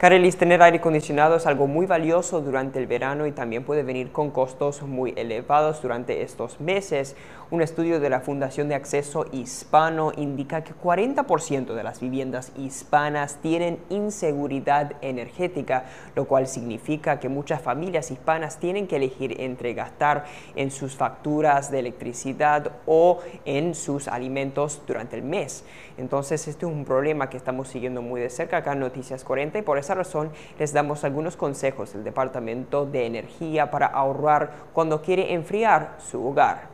Carelis, tener aire acondicionado es algo muy valioso durante el verano y también puede venir con costos muy elevados durante estos meses. Un estudio de la Fundación de Acceso Hispano indica que 40% de las viviendas hispanas tienen inseguridad energética, lo cual significa que muchas familias hispanas tienen que elegir entre gastar en sus facturas de electricidad o en sus alimentos durante el mes. Entonces, este es un problema que estamos siguiendo muy de cerca acá en Noticias 40 y por eso razón les damos algunos consejos del Departamento de Energía para ahorrar cuando quiere enfriar su hogar.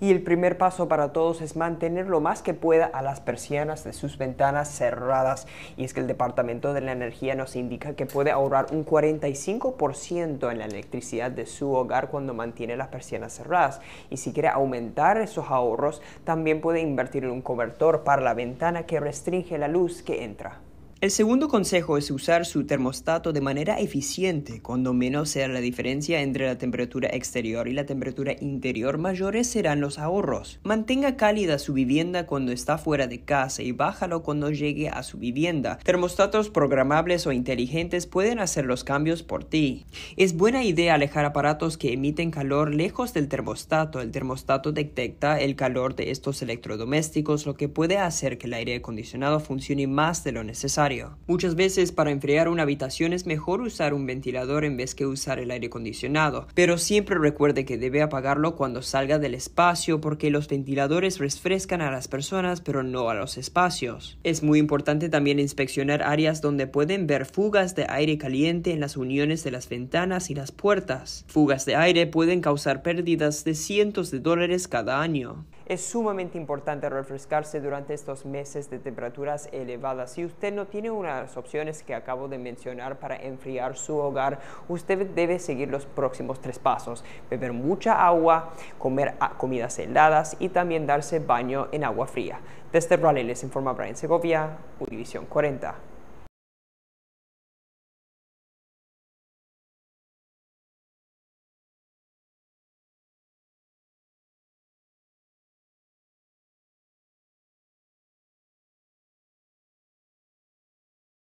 Y el primer paso para todos es mantener lo más que pueda a las persianas de sus ventanas cerradas. Y es que el Departamento de la Energía nos indica que puede ahorrar un 45% en la electricidad de su hogar cuando mantiene las persianas cerradas. Y si quiere aumentar esos ahorros, también puede invertir en un cobertor para la ventana que restringe la luz que entra. El segundo consejo es usar su termostato de manera eficiente. Cuando menos sea la diferencia entre la temperatura exterior y la temperatura interior, mayores serán los ahorros. Mantenga cálida su vivienda cuando está fuera de casa y bájalo cuando llegue a su vivienda. Termostatos programables o inteligentes pueden hacer los cambios por ti. Es buena idea alejar aparatos que emiten calor lejos del termostato. El termostato detecta el calor de estos electrodomésticos, lo que puede hacer que el aire acondicionado funcione más de lo necesario. Muchas veces para enfriar una habitación es mejor usar un ventilador en vez que usar el aire acondicionado, pero siempre recuerde que debe apagarlo cuando salga del espacio porque los ventiladores refrescan a las personas pero no a los espacios. Es muy importante también inspeccionar áreas donde pueden ver fugas de aire caliente en las uniones de las ventanas y las puertas. Fugas de aire pueden causar pérdidas de cientos de dólares cada año. Es sumamente importante refrescarse durante estos meses de temperaturas elevadas. Si usted no tiene una de las opciones que acabo de mencionar para enfriar su hogar, usted debe seguir los próximos tres pasos. Beber mucha agua, comer ah, comidas heladas y también darse baño en agua fría. Desde Raleigh les informa Brian Segovia, División 40.